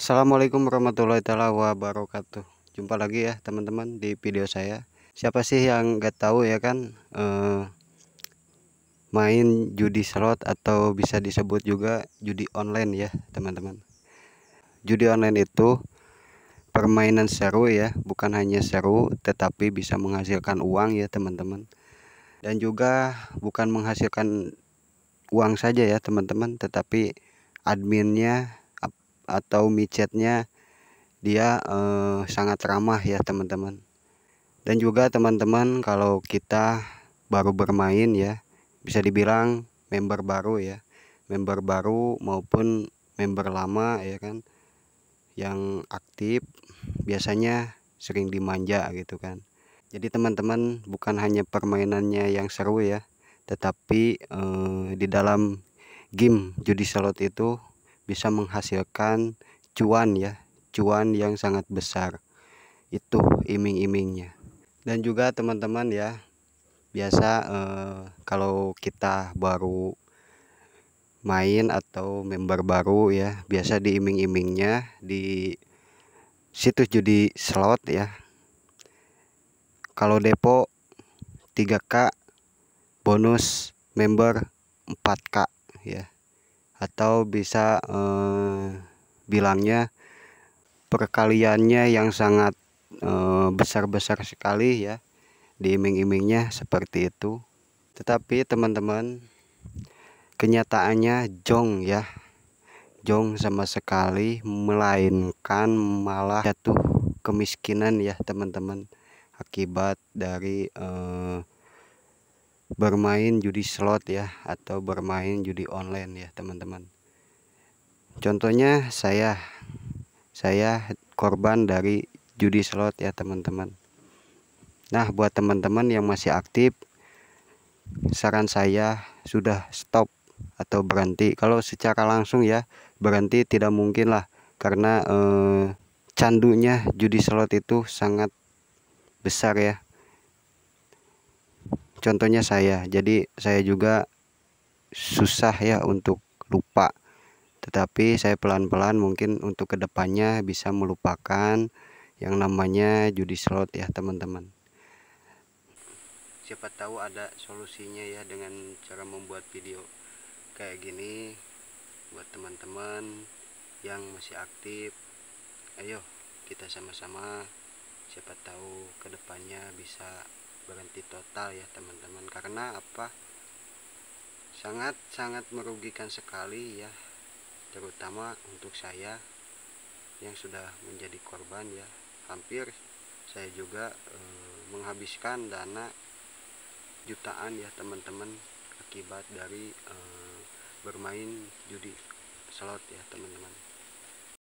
Assalamualaikum warahmatullahi wabarakatuh. Jumpa lagi ya teman-teman di video saya. Siapa sih yang nggak tahu ya kan eh, main judi slot atau bisa disebut juga judi online ya teman-teman. Judi online itu permainan seru ya, bukan hanya seru tetapi bisa menghasilkan uang ya teman-teman. Dan juga bukan menghasilkan uang saja ya teman-teman, tetapi adminnya atau micetnya dia eh, sangat ramah ya teman-teman dan juga teman-teman kalau kita baru bermain ya bisa dibilang member baru ya member baru maupun member lama ya kan yang aktif biasanya sering dimanja gitu kan jadi teman-teman bukan hanya permainannya yang seru ya tetapi eh, di dalam game judi slot itu bisa menghasilkan cuan ya, cuan yang sangat besar. Itu iming-imingnya. Dan juga teman-teman ya, biasa eh, kalau kita baru main atau member baru ya, biasa di iming imingnya di situs judi slot ya. Kalau depo 3K bonus member 4K ya atau bisa eh, bilangnya perkaliannya yang sangat eh, besar-besar sekali ya diiming-imingnya seperti itu tetapi teman-teman kenyataannya jong ya jong sama sekali melainkan malah jatuh kemiskinan ya teman-teman akibat dari eh, bermain judi slot ya atau bermain judi online ya teman-teman contohnya saya saya korban dari judi slot ya teman-teman nah buat teman-teman yang masih aktif saran saya sudah stop atau berhenti kalau secara langsung ya berhenti tidak mungkin lah karena eh, candunya judi slot itu sangat besar ya contohnya saya jadi saya juga susah ya untuk lupa tetapi saya pelan-pelan mungkin untuk kedepannya bisa melupakan yang namanya judi slot ya teman-teman siapa tahu ada solusinya ya dengan cara membuat video kayak gini buat teman-teman yang masih aktif ayo kita sama-sama siapa tahu kedepannya bisa berhenti total ya teman-teman karena apa sangat-sangat merugikan sekali ya terutama untuk saya yang sudah menjadi korban ya hampir saya juga e, menghabiskan dana jutaan ya teman-teman akibat dari e, bermain judi slot ya teman-teman